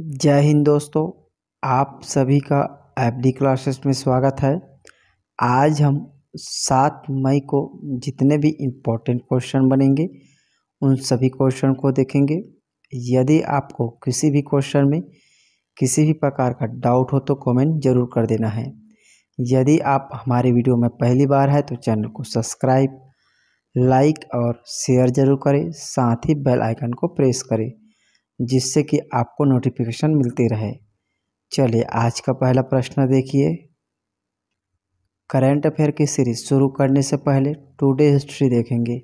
जय हिंद दोस्तों आप सभी का एफ डी क्लासेस में स्वागत है आज हम सात मई को जितने भी इम्पोर्टेंट क्वेश्चन बनेंगे उन सभी क्वेश्चन को देखेंगे यदि आपको किसी भी क्वेश्चन में किसी भी प्रकार का डाउट हो तो कमेंट जरूर कर देना है यदि आप हमारे वीडियो में पहली बार है तो चैनल को सब्सक्राइब लाइक और शेयर जरूर करें साथ ही बेल आइकन को प्रेस करें जिससे कि आपको नोटिफिकेशन मिलती रहे चलिए आज का पहला प्रश्न देखिए करंट अफेयर की सीरीज शुरू करने से पहले टुडे हिस्ट्री देखेंगे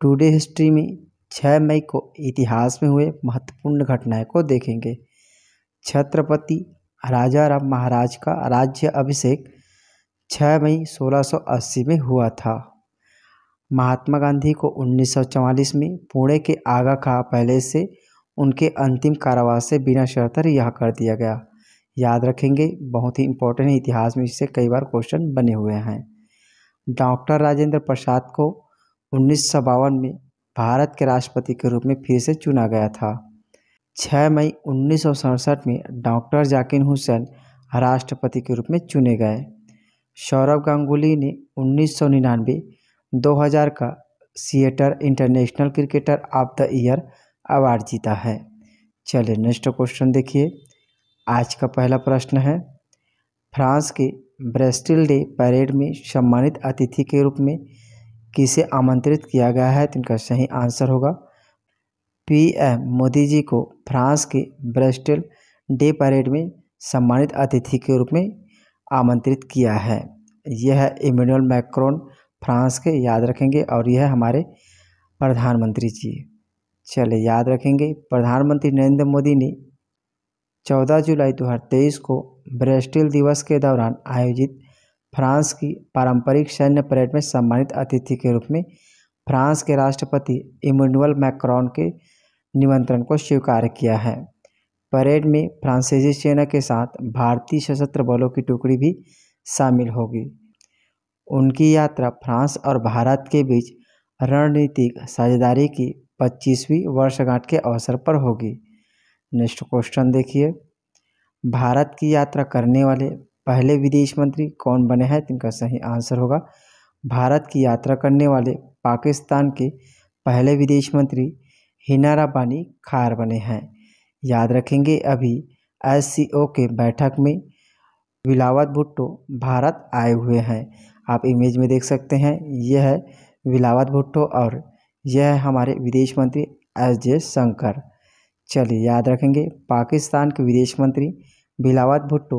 टुडे हिस्ट्री में छः मई को इतिहास में हुए महत्वपूर्ण घटनाएं को देखेंगे छत्रपति राजा राम महाराज का राज्य अभिषेक 6 मई 1680 में हुआ था महात्मा गांधी को 1944 में पुणे के आगा खा पहले से उनके अंतिम कारावास से बिना शर्त रिहा कर दिया गया याद रखेंगे बहुत ही इंपॉर्टेंट इतिहास में इससे कई बार क्वेश्चन बने हुए हैं डॉक्टर राजेंद्र प्रसाद को उन्नीस में भारत के राष्ट्रपति के रूप में फिर से चुना गया था 6 मई उन्नीस में डॉक्टर जाकिर हुसैन राष्ट्रपति के रूप में चुने गए सौरभ गांगुली ने उन्नीस सौ का CEAT international cricketer of the year award जीता है चलिए नेक्स्ट क्वेश्चन देखिए आज का पहला प्रश्न है फ्रांस के ब्रेस्टिल डे परेड में सम्मानित अतिथि के रूप में किसे आमंत्रित किया गया है तो इनका सही आंसर होगा पीएम मोदी जी को फ्रांस के ब्रेस्टिल डे परेड में सम्मानित अतिथि के रूप में आमंत्रित किया है यह है इमेनुअल मैक्रोन फ्रांस के याद रखेंगे और यह हमारे प्रधानमंत्री जी चले याद रखेंगे प्रधानमंत्री नरेंद्र मोदी ने 14 जुलाई 2023 को ब्रेस्टिल दिवस के दौरान आयोजित फ्रांस की पारंपरिक सैन्य परेड में सम्मानित अतिथि के रूप में फ्रांस के राष्ट्रपति इमानुअल मैक्रॉन के निमंत्रण को स्वीकार किया है परेड में फ्रांसीसी सेना के साथ भारतीय सशस्त्र बलों की टुकड़ी भी शामिल होगी उनकी यात्रा फ्रांस और भारत के बीच रणनीतिक साझेदारी की पच्चीसवीं वर्षगांठ के अवसर पर होगी नेक्स्ट क्वेश्चन देखिए भारत की यात्रा करने वाले पहले विदेश मंत्री कौन बने हैं इनका सही आंसर होगा भारत की यात्रा करने वाले पाकिस्तान के पहले विदेश मंत्री हिनारा बानी खार बने हैं याद रखेंगे अभी एस के बैठक में विलावत भुट्टो भारत आए हुए हैं आप इमेज में देख सकते हैं यह है विलावत भुट्टो और यह हमारे विदेश मंत्री एस जय शंकर चलिए याद रखेंगे पाकिस्तान के विदेश मंत्री बिलावत भुट्टो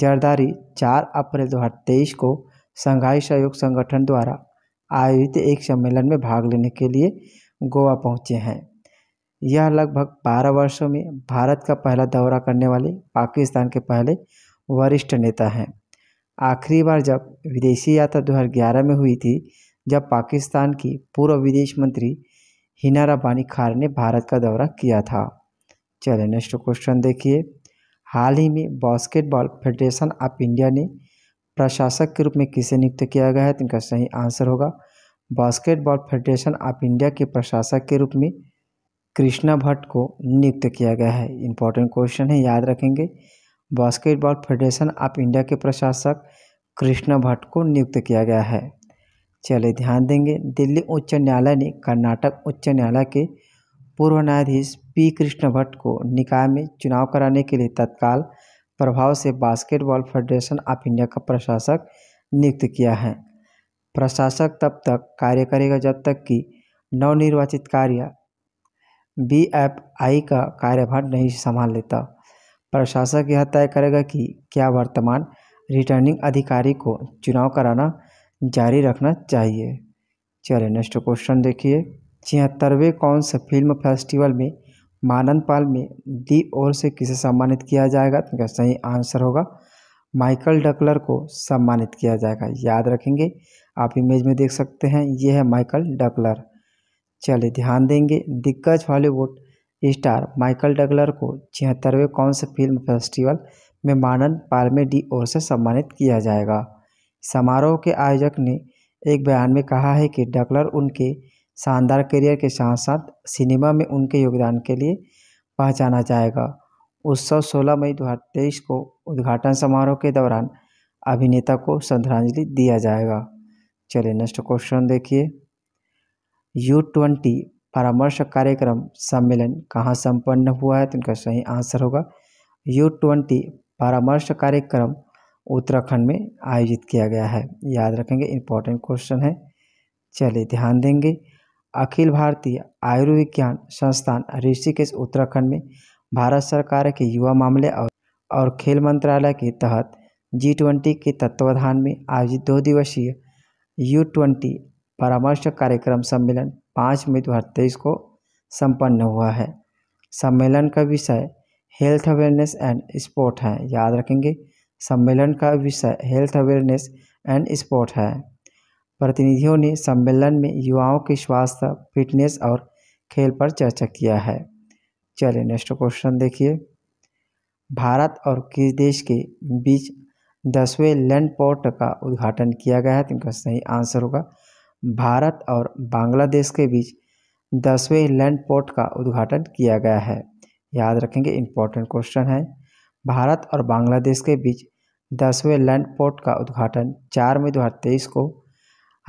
जरदारी 4 अप्रैल 2023 को संघाई सहयोग संगठन द्वारा आयोजित एक सम्मेलन में भाग लेने के लिए गोवा पहुंचे हैं यह लगभग 12 वर्षों में भारत का पहला दौरा करने वाले पाकिस्तान के पहले वरिष्ठ नेता हैं आखिरी बार जब विदेशी यात्रा 2011 में हुई थी जब पाकिस्तान की पूर्व विदेश मंत्री हिना रबानी खार ने भारत का दौरा किया था चलिए नेक्स्ट क्वेश्चन देखिए हाल ही में बास्केटबॉल फेडरेशन ऑफ इंडिया ने प्रशासक के रूप में किसे नियुक्त किया गया है तो इनका सही आंसर होगा बास्केटबॉल फेडरेशन ऑफ इंडिया के प्रशासक के रूप में कृष्णा भट्ट को नियुक्त किया गया है इंपॉर्टेंट क्वेश्चन है याद रखेंगे बास्केटबॉल फेडरेशन ऑफ इंडिया के प्रशासक कृष्णा भट्ट को नियुक्त किया गया है चले ध्यान देंगे दिल्ली उच्च न्यायालय ने कर्नाटक उच्च न्यायालय के पूर्व न्यायाधीश पी कृष्ण भट्ट को निकाय में चुनाव कराने के लिए तत्काल प्रभाव से बास्केटबॉल फेडरेशन ऑफ इंडिया का प्रशासक नियुक्त किया है प्रशासक तब तक कार्य करेगा जब तक कि नवनिर्वाचित कार्य बी एफ आई का कार्यभार नहीं संभाल लेता प्रशासक यह तय करेगा कि क्या वर्तमान रिटर्निंग अधिकारी को चुनाव कराना जारी रखना चाहिए चलिए नेक्स्ट क्वेश्चन देखिए छिहत्तरवें कौन से फिल्म फेस्टिवल में पाल में दी ओर से किसे सम्मानित किया जाएगा तो क्या सही आंसर होगा माइकल डकलर को सम्मानित किया जाएगा याद रखेंगे आप इमेज में देख सकते हैं ये है माइकल डकलर चलिए ध्यान देंगे दिग्गज हॉलीवुड स्टार माइकल डगलर को छिहत्तरवें कौन से फिल्म फेस्टिवल में मानन पाल में डी ओर से सम्मानित किया जाएगा समारोह के आयोजक ने एक बयान में कहा है कि डकलर उनके शानदार करियर के साथ साथ सिनेमा में उनके योगदान के लिए पहचाना जाएगा उत्सव 16 मई 2023 को उद्घाटन समारोह के दौरान अभिनेता को श्रद्धांजलि दिया जाएगा चलिए नेक्स्ट क्वेश्चन देखिए यू ट्वेंटी परामर्श कार्यक्रम सम्मेलन कहाँ संपन्न हुआ है तो इनका सही आंसर होगा यू ट्वेंटी परामर्श कार्यक्रम उत्तराखंड में आयोजित किया गया है याद रखेंगे इम्पोर्टेंट क्वेश्चन है चलिए ध्यान देंगे अखिल भारतीय आयुर्विज्ञान संस्थान ऋषिकेश उत्तराखंड में भारत सरकार के युवा मामले और और खेल मंत्रालय के तहत जी ट्वेंटी के तत्वाधान में आयोजित दो दिवसीय यू ट्वेंटी परामर्श कार्यक्रम सम्मेलन पाँच मई दो हज़ार तेईस को संपन्न हुआ है सम्मेलन का विषय हेल्थ अवेयरनेस एंड स्पोर्ट है याद रखेंगे सम्मेलन का विषय हेल्थ अवेयरनेस एंड स्पोर्ट है प्रतिनिधियों ने सम्मेलन में युवाओं के स्वास्थ्य फिटनेस और खेल पर चर्चा किया है चलिए नेक्स्ट क्वेश्चन देखिए भारत और किस देश के बीच दसवें लैंड पोर्ट का उद्घाटन किया गया है तो इनका सही आंसर होगा भारत और बांग्लादेश के बीच दसवें लैंड पोर्ट का उद्घाटन किया गया है याद रखेंगे इंपॉर्टेंट क्वेश्चन है भारत और बांग्लादेश के बीच दसवें लैंड पोर्ट का उद्घाटन चार मई दो हज़ार तेईस को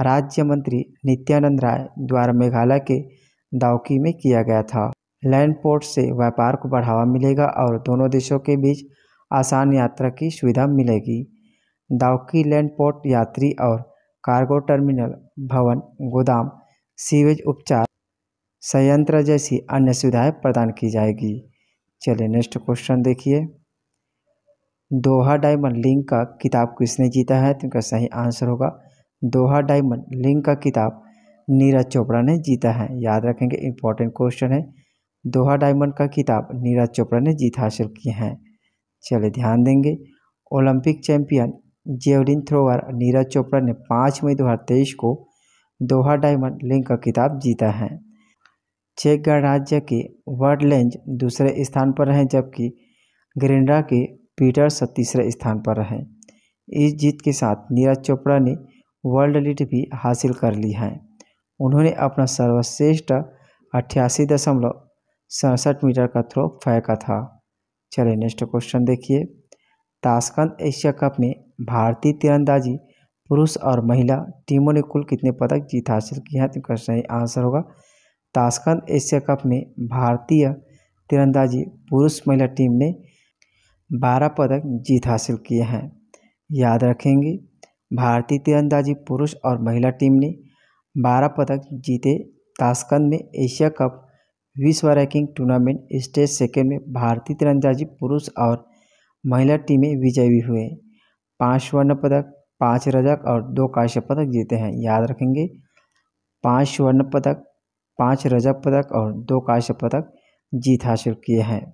राज्य मंत्री नित्यानंद राय द्वारा मेघालय के दाउकी में किया गया था लैंड पोर्ट से व्यापार को बढ़ावा मिलेगा और दोनों देशों के बीच आसान यात्रा की सुविधा मिलेगी दाउकी लैंड पोर्ट यात्री और कार्गो टर्मिनल भवन गोदाम सीवेज उपचार संयंत्र जैसी अन्य सुविधाएं प्रदान की जाएगी चलिए नेक्स्ट क्वेश्चन देखिए दोहा डायमंड लिंक का किताब किसने जीता है तो इनका सही आंसर होगा दोहा डायमंड लिंक का किताब नीरज चोपड़ा ने जीता है याद रखेंगे इंपॉर्टेंट क्वेश्चन है दोहा डायमंड का किताब नीरज चोपड़ा ने जीत हासिल की है चलिए ध्यान देंगे Olympic champion javelin thrower Neeraj Chopra ने पाँच मई तेईस को दोहा डायमंड लिंक का किताब जीता है चेक गणराज्य के लेंज दूसरे स्थान पर हैं जबकि ग्रेनडा के पीटर्स तीसरे स्थान पर रहे इस जीत के साथ नीरज चोपड़ा ने वर्ल्ड लीड भी हासिल कर ली है उन्होंने अपना सर्वश्रेष्ठ अट्ठासी दशमलव सड़सठ मीटर का थ्रो फेंका था चलिए नेक्स्ट क्वेश्चन देखिए ताशकंद एशिया कप में भारतीय तीरंदाजी पुरुष और महिला टीमों ने कुल कितने पदक जीत हासिल की है तो क्वेश्चन आंसर होगा ताशकंद एशिया कप में भारतीय तीरंदाजी पुरुष महिला टीम ने बारह पदक जीत हासिल किए हैं याद रखेंगे भारतीय तीरंदाजी पुरुष और महिला टीम ने बारह पदक जीते ताशकंद में एशिया कप विश्व रैंकिंग टूर्नामेंट स्टेज सेकेंड में भारतीय तीरंदाजी पुरुष और महिला टीमें विजयी हुए पाँच स्वर्ण पदक पाँच रजक और दो कांस्य पदक जीते हैं याद रखेंगे पाँच स्वर्ण पदक पाँच रजक पदक और दो कांस्य पदक जीत हासिल किए हैं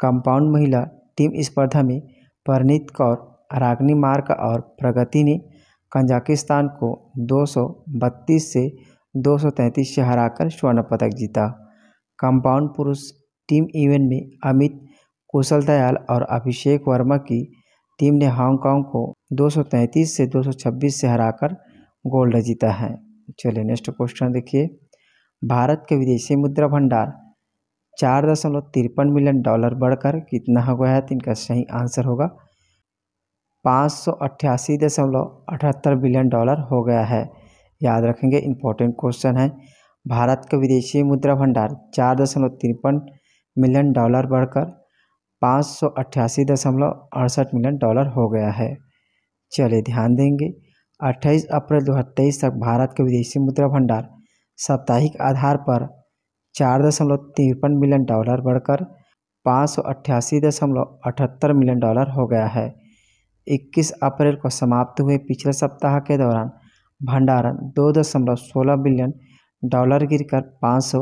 कंपाउंड महिला टीम स्पर्धा में परनीत कौर राग्नी मार्क और प्रगति ने कजाकिस्तान को दो सौ बत्तीस से दो सौ तैंतीस से हराकर स्वर्ण पदक जीता कंपाउंड पुरुष टीम इवेंट में अमित कुशल दयाल और अभिषेक वर्मा की टीम ने हांगकांग को 233 से 226 से हराकर गोल्ड जीता है चलिए नेक्स्ट क्वेश्चन देखिए भारत के विदेशी मुद्रा भंडार चार दशमलव तिरपन मिलियन डॉलर बढ़कर कितना हो गया है तो इनका सही आंसर होगा पाँच सौ अट्ठासी दशमलव अठहत्तर बिलियन डॉलर हो गया है याद रखेंगे इम्पोर्टेंट क्वेश्चन है भारत का विदेशी मुद्रा भंडार चार दशमलव तिरपन मिलियन डॉलर बढ़कर पाँच सौ अट्ठासी दशमलव अड़सठ मिलियन डॉलर हो गया है चलिए ध्यान देंगे अट्ठाईस अप्रैल दो तक भारत का विदेशी मुद्रा भंडार साप्ताहिक आधार पर चार दशमलव तिरपन मिलियन डॉलर बढ़कर पाँच सौ अट्ठासी दशमलव अठहत्तर मिलियन डॉलर हो गया है 21 अप्रैल को समाप्त हुए पिछले सप्ताह के दौरान भंडारण दो दशमलव सोलह बिलियन डॉलर गिरकर पाँच सौ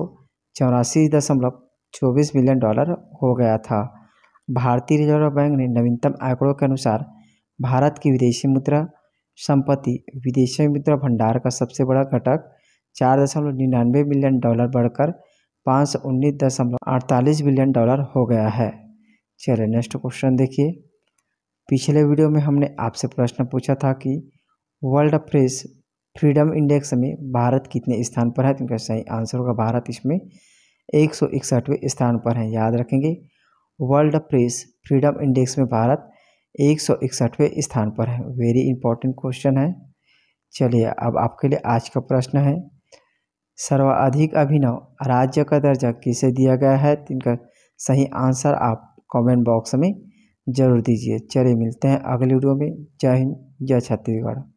चौरासी दशमलव चौबीस बिलियन डॉलर हो गया था भारतीय रिजर्व बैंक ने नवीनतम आंकड़ों के अनुसार भारत की विदेशी मुद्रा संपत्ति विदेशी मुद्रा भंडार का सबसे बड़ा घटक चार दशमलव निन्यानवे बिलियन डॉलर बढ़कर पाँच सौ उन्नीस दशमलव अड़तालीस बिलियन डॉलर हो गया है चलिए नेक्स्ट क्वेश्चन देखिए पिछले वीडियो में हमने आपसे प्रश्न पूछा था कि वर्ल्ड प्रेस फ्रीडम इंडेक्स में भारत कितने स्थान पर है तो सही आंसर होगा भारत इसमें एक सौ इकसठवें स्थान पर है याद रखेंगे वर्ल्ड प्रेस फ्रीडम इंडेक्स में भारत एक सौ इकसठवें स्थान पर है वेरी इंपॉर्टेंट क्वेश्चन है चलिए अब आपके लिए आज का प्रश्न है सर्वाधिक अभिनव राज्य का दर्जा किसे दिया गया है इनका सही आंसर आप कमेंट बॉक्स में ज़रूर दीजिए चलिए मिलते हैं अगले वीडियो में जय हिंद जय छत्तीसगढ़